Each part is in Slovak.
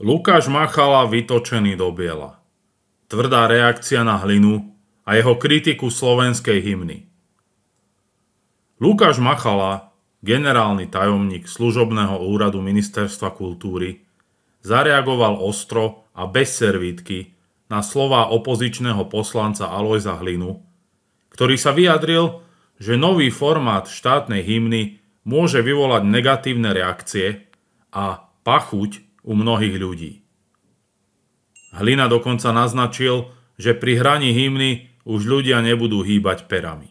Lukáš Machala vytočený do biela. Tvrdá reakcia na hlinu a jeho kritiku slovenskej hymny. Lukáš Machala, generálny tajomník služobného úradu Ministerstva kultúry, zareagoval ostro a bez servítky na slová opozičného poslanca Alojza Hlinu, ktorý sa vyjadril, že nový formát štátnej hymny môže vyvolať negatívne reakcie a pachuť u mnohých ľudí. Hlina dokonca naznačil, že pri hraní hymny už ľudia nebudú hýbať perami.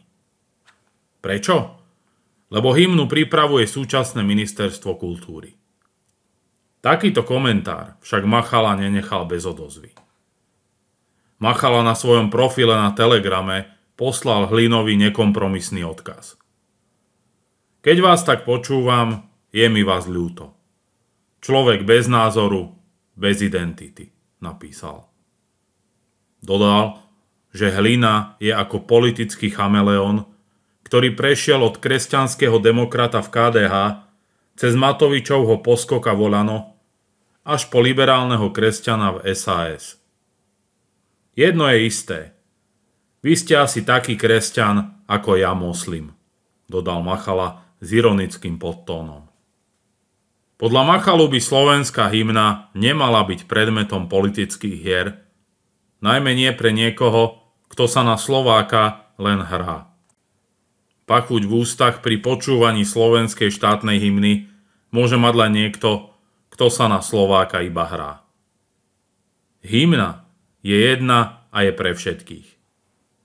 Prečo? Lebo hymnu pripravuje súčasné ministerstvo kultúry. Takýto komentár však Machala nenechal bez odozvy. Machala na svojom profile na Telegrame poslal Hlinovi nekompromisný odkaz. Keď vás tak počúvam, je mi vás ľúto. Človek bez názoru, bez identity, napísal. Dodal, že Hlina je ako politický chameleón, ktorý prešiel od kresťanského demokrata v KDH cez Matovičovho poskoka Volano až po liberálneho kresťana v SAS. Jedno je isté. Vy ste asi taký kresťan ako ja moslim, dodal Machala s ironickým podtónom. Podľa Machalu by slovenská hymna nemala byť predmetom politických hier, najmä nie pre niekoho, kto sa na Slováka len hrá. Pachuť v ústach pri počúvaní slovenskej štátnej hymny môže mať len niekto, kto sa na Slováka iba hrá. Hymna je jedna a je pre všetkých,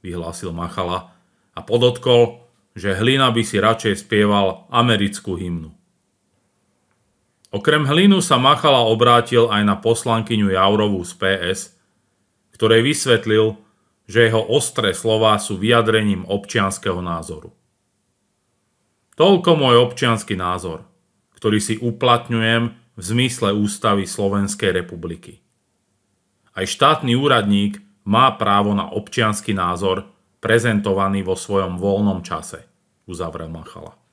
vyhlásil Machala a podotkol, že Hlina by si radšej spieval americkú hymnu. Okrem Hlinu sa Machala obrátil aj na poslankyňu Jaurovú z PS, ktorej vysvetlil, že jeho ostré slová sú vyjadrením občianského názoru. Toľko môj občianský názor, ktorý si uplatňujem v zmysle ústavy Slovenskej republiky. Aj štátny úradník má právo na občianský názor prezentovaný vo svojom voľnom čase, uzavrel Machala.